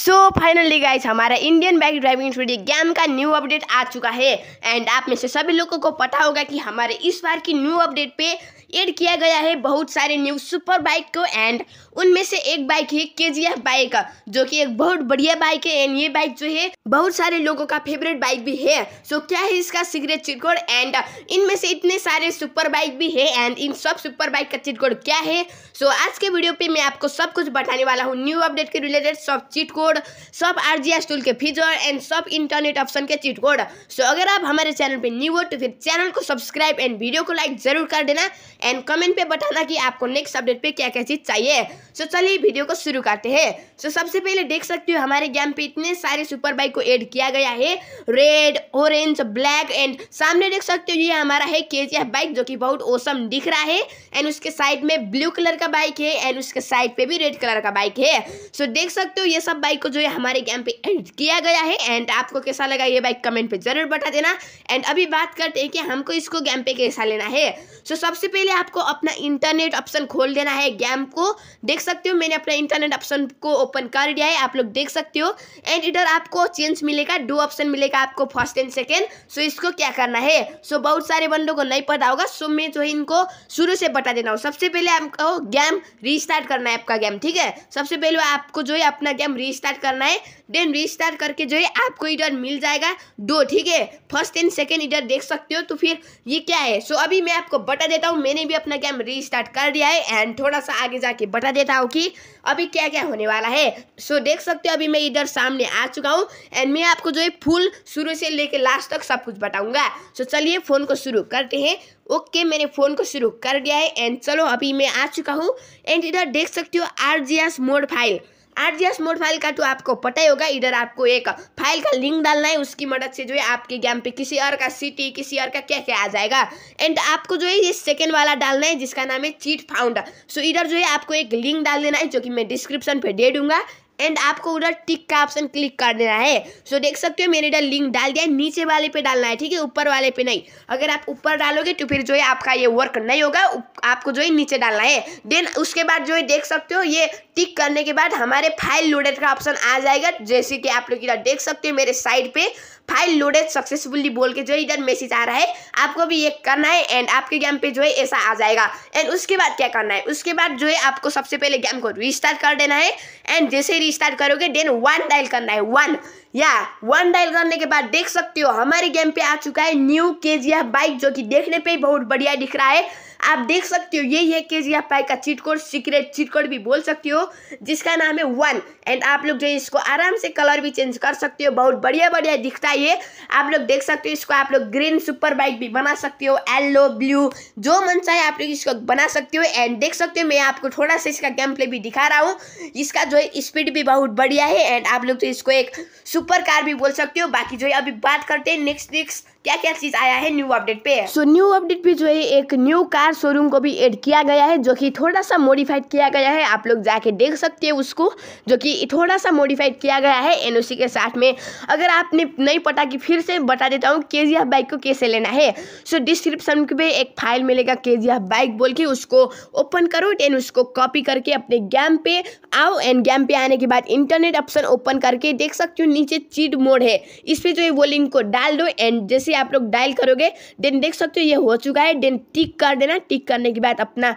सो finally guys हमारा Indian bike driving studio game का new update आ चुका है एंड आप में से सभी लोगों को पता होगा कि हमारे इस बार की न्यू अपडेट पे ऐड किया गया है बहुत सारे न्यू सुपर बाइक को एंड उनमें से एक बाइक है के जी एफ बाइक जो कि एक बहुत बढ़िया बाइक है एंड ये बाइक जो है बहुत सारे लोगों का फेवरेट बाइक भी है सो so, क्या है इसका सीक्रेट चिटकोड़ एंड इनमें से इतने सारे सुपर बाइक भी है एंड इन सब सुपर बाइक का चिटकोड़ क्या है सो so, आज के वीडियो पे मैं आपको सब कुछ बताने वाला हूँ न्यू अपडेट के रिलेटेड सब चिटकोड कोड सब आर जी एस टूल के फीचर एंड सब इंटरनेट ऑप्शन के चीट कोड सो अगर आप हमारे चैनल पे न्यू हो तो फिर चैनल को सब्सक्राइब एंड वीडियो को लाइक जरूर कर देना एंड कमेंट पे बताना कि आपको नेक्स्ट अपडेट पे क्या क्या चीज़ चाहिए सो चलिए वीडियो को शुरू करते हैं सो सबसे पहले देख सकते हो हमारे गेम पे इतने सारे सुपर बाइक को ऐड किया गया है रेड ऑरेंज ब्लैक एंड सामने देख सकते हो ये हमारा है के बाइक जो कि बहुत औसम दिख रहा है एंड उसके साइड में ब्लू कलर का बाइक है एंड उसके साइड पे भी रेड कलर का बाइक है सो देख सकते हो ये सब बाइक को जो है हमारे गेम पे एड किया गया है एंड आपको कैसा लगा ये बाइक कमेंट पे जरूर बता देना एंड अभी बात करते हैं कि हमको इसको गेम पे कैसा लेना है सो सबसे पहले आपको अपना इंटरनेट ऑप्शन खोल देना है गेम को देख सकते हो मैंने अपना इंटरनेट ऑप्शन को ओपन कर दिया है आप लोग देख सकते हो एंड इधर आपको चेंज मिलेगा दो ऑप्शन मिलेगा आपको फर्स्ट एंड सेकेंड सो इसको क्या करना है सो बहुत सारे बंदों को नहीं पता होगा सो मैं जो है इनको शुरू से बता देना हूँ सबसे पहले आपको गेम रिस्टार्ट करना है आपका गेम ठीक है सबसे पहले आपको जो है अपना गेम रिस्टार्ट करना है देन रिस्टार्ट करके जो है आपको इधर मिल जाएगा दो ठीक है फर्स्ट एंड सेकेंड इधर देख सकते हो तो फिर ये क्या है सो अभी मैं आपको बता देता हूँ मैंने भी अपना गेम रिस्टार्ट कर दिया है एंड थोड़ा सा आगे जाके बता देता बताओ कि अभी क्या क्या होने वाला है सो so, देख सकते हो अभी मैं इधर सामने आ चुका हूँ एंड मैं आपको जो है फुल शुरू से लेके लास्ट तक सब कुछ बताऊँगा सो so, चलिए फ़ोन को शुरू करते हैं ओके okay, मैंने फ़ोन को शुरू कर दिया है एंड चलो अभी मैं आ चुका हूँ एंड इधर देख सकते हो R mod file R G mod file का तो आपको पता ही होगा इधर आपको एक फाइल का लिंक डालना है उसकी मदद से जो है आपके गेम पे किसी और का सिटी किसी और का क्या क्या आ जाएगा एंड आपको जो है ये सेकेंड वाला डालना है जिसका नाम है चीट फाउंड सो इधर जो है आपको एक लिंक डाल देना है जो कि मैं डिस्क्रिप्शन पर दे दूंगा एंड आपको उधर टिक का ऑप्शन क्लिक कर देना है सो देख सकते हो मैंने इधर लिंक डाल दिया है नीचे वाले पे डालना है ठीक है ऊपर वाले पे नहीं अगर आप ऊपर डालोगे तो फिर जो है आपका ये वर्क नहीं होगा आपको जो है नीचे डालना है देन उसके बाद जो है देख सकते हो ये टिक करने के बाद हमारे फाइल लोडेड का ऑप्शन आ जाएगा जैसे कि आप लोग इधर देख सकते हो मेरे साइड पर फाइल लोडेड सक्सेसफुली बोल के जो इधर मैसेज आ रहा है आपको भी ये करना है एंड आपके गेम पे जो है ऐसा आ जाएगा एंड उसके बाद क्या करना है उसके बाद जो है आपको सबसे पहले गेम को रिस्टार्ट कर देना है एंड जैसे रिस्टार्ट करोगे देन वन डायल करना है वन या वन डायल करने के बाद देख सकते हो हमारे गेम पे आ चुका है न्यू के बाइक जो कि देखने पर बहुत बढ़िया दिख रहा है आप देख सकते हो यही है के जी एफ आई का cheat code secret cheat code भी बोल सकते हो जिसका नाम है वन एंड आप लोग जो है इसको आराम से कलर भी चेंज कर सकते हो बहुत बढ़िया बढ़िया दिखता है ये आप लोग देख सकते हो इसको आप लोग ग्रीन सुपर बाइक भी बना सकते हो येलो ब्लू जो मन चाहे आप लोग इसको बना सकते हो एंड देख सकते हो मैं आपको थोड़ा सा इसका गेम प्ले भी दिखा रहा हूँ इसका जो है स्पीड भी बहुत बढ़िया है एंड आप लोग तो इसको एक सुपर कार भी बोल सकते हो बाकी जो है अभी बात करते हैं नेक्स्ट नेक्स्ट क्या क्या चीज़ आया है न्यू अपडेट पे सो न्यू अपडेट पे जो है एक न्यू कार शोरूम को भी एड किया गया है जो कि थोड़ा सा मॉडिफाइड किया गया है आप लोग जाके देख सकते हैं उसको जो कि थोड़ा सा मॉडिफाइड किया गया है एनओसी के साथ में अगर आपने नहीं पता कि फिर से बता देता हूँ के बाइक को कैसे लेना है सो डिस्क्रिप्शन पे एक फाइल मिलेगा के बाइक बोल के उसको ओपन करो एंड उसको कॉपी करके अपने गैम पे आओ एंड गैम पे आने के बाद इंटरनेट ऑप्शन ओपन करके देख सकते हो नीचे चीट मोड है इस पर जो है वो लिंक को डाल दो एंड जैसे जैसे आप लोग डायल करोगे देन देख सकते हो ये हो चुका है देन टिक कर देना टिक करने के बाद अपना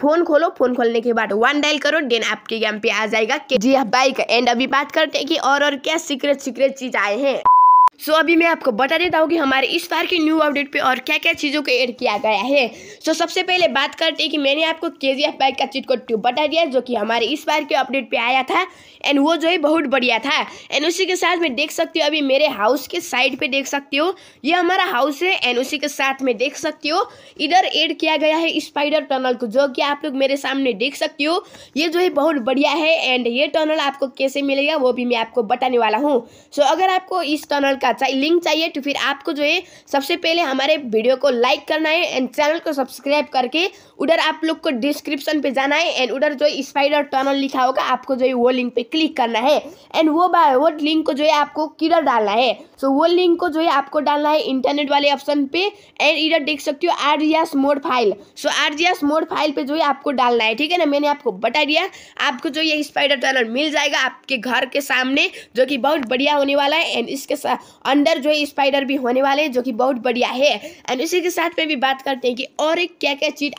फोन खोलो फोन खोलने के बाद वन डायल करो देन आपके गेम पे आ जाएगा जी बाइक हाँ, एंड अभी बात करते हैं कि और और क्या सीक्रेट सीक्रेट चीज आए हैं सो so, अभी मैं आपको बता देता हूँ कि हमारे इस बार की न्यू अपडेट पे और क्या क्या चीज़ों को ऐड किया गया है सो so, सबसे पहले बात करते हैं कि मैंने आपको के जी एफ बाइक का चीट को ट्यूब बता दिया जो कि हमारे इस बार के अपडेट पे आया था एंड वो जो है बहुत बढ़िया था एंड उसी के साथ में देख सकती हूँ अभी मेरे हाउस के साइड पर देख सकती हो ये हमारा हाउस है एंड उसी के साथ में देख सकती हूँ इधर एड किया गया है स्पाइडर टनल को जो कि आप लोग मेरे सामने देख सकती हो ये जो है बहुत बढ़िया है एंड ये टनल आपको कैसे मिलेगा वो भी मैं आपको बताने वाला हूँ सो अगर आपको इस टनल का का लिंक चाहिए तो फिर आपको जो है सबसे पहले हमारे वीडियो को लाइक करना है एंड चैनल को सब्सक्राइब करके उधर आप लोग को डिस्क्रिप्शन पे जाना है एंड उधर जो स्पाइडर टनल लिखा होगा आपको जो है वो लिंक पे क्लिक करना है एंड वो वो लिंक को जो है आपको किधर डालना है सो so, वो लिंक को जो है आपको डालना है इंटरनेट वाले ऑप्शन पे एंड इधर देख सकते हो R G S mod file so R G S mod file पे जो है आपको डालना है ठीक है ना मैंने आपको बता दिया आपको जो ये स्पाइडर टनल मिल जाएगा आपके घर के सामने जो कि बहुत बढ़िया होने वाला है एंड इसके साथ अंदर जो है स्पाइडर भी होने वाले हैं जो कि बहुत बढ़िया है एंड इसी के साथ में भी बात करते हैं कि और एक क्या क्या चीज़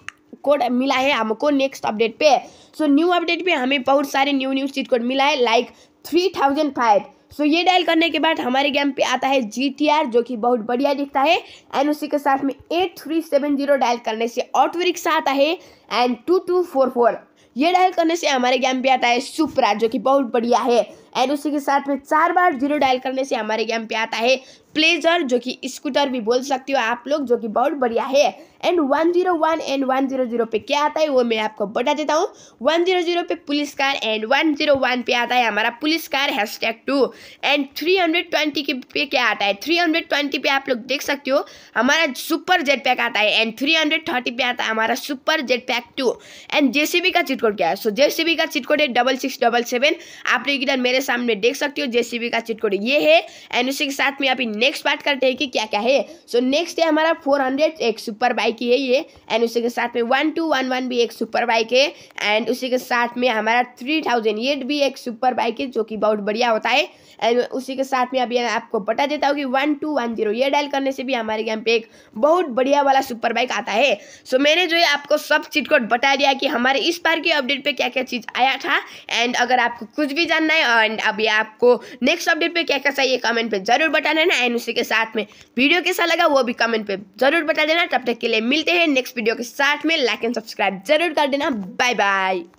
कोड मिला है हमको नेक्स्ट अपडेट पे सो न्यू अपडेट पे हमें बहुत सारे न्यू न्यू चीट कोड मिला है like three thousand five so ये डायल करने के बाद हमारे गेम पे आता है जी टी आर जो कि बहुत बढ़िया दिखता है एंड उसी के साथ में eight three seven zero dial करने से ऑटो रिक्शा आता है and two two four four ये डायल करने से हमारे गेम पे आता है सुपरा जो कि बहुत बढ़िया है एंड उसी के साथ में चार बार जीरो डायल करने से हमारे गेम पे आता है प्लेजर जो कि स्कूटर भी बोल सकती हो आप लोग जो कि बहुत बढ़िया है and one zero one and one zero zero पे क्या आता है वो मैं आपको बता देता हूँ वन जीरो जीरो पे police car and one zero one पे आता है हमारा police car hashtag two and three hundred twenty के पे क्या आता है थ्री हंड्रेड ट्वेंटी पे आप लोग देख सकते हो हमारा सुपर जेट पैक आता है एंड थ्री हंड्रेड थर्टी पे आता है हमारा super jet pack two and JCB का चिटकोड क्या है सो जेसीबी का चिटकोड है डबल सिक्स डबल सेवन आप लोग इधर मेरे मेरे सामने देख सकते हो जेसीबी का चिट कोड ये है एंड उसी के साथ में अभी नेक्स्ट बात करते हैं कि क्या क्या है सो so, नेक्स्ट है हमारा फोर हंड्रेड एक सुपर बाइक है ये एंड उसी के साथ में वन टू वन वन भी एक सुपर बाइक है एंड उसी के साथ में हमारा थ्री थाउजेंड ये भी एक सुपर बाइक है जो कि बहुत बढ़िया होता है एंड उसी के साथ में अभी आपको बता देता हूँ कि वन टू वन जीरो ये डायल करने से भी हमारे गेम पे एक बहुत बढ़िया वाला सुपर बाइक आता है सो so, मैंने जो है आपको सब चीट कोड बता दिया कि हमारे इस बार के अपडेट पे क्या क्या चीज़ आया था एंड अगर आपको कुछ भी जानना है और एंड अभी आपको नेक्स्ट अपडेट पे क्या क्या चाहिए कमेंट पे जरूर बता देना एंड उसी के साथ में वीडियो कैसा लगा वो भी कमेंट पे जरूर बता देना तब तक के लिए मिलते हैं नेक्स्ट वीडियो के साथ में लाइक एंड सब्सक्राइब जरूर कर देना बाय बाय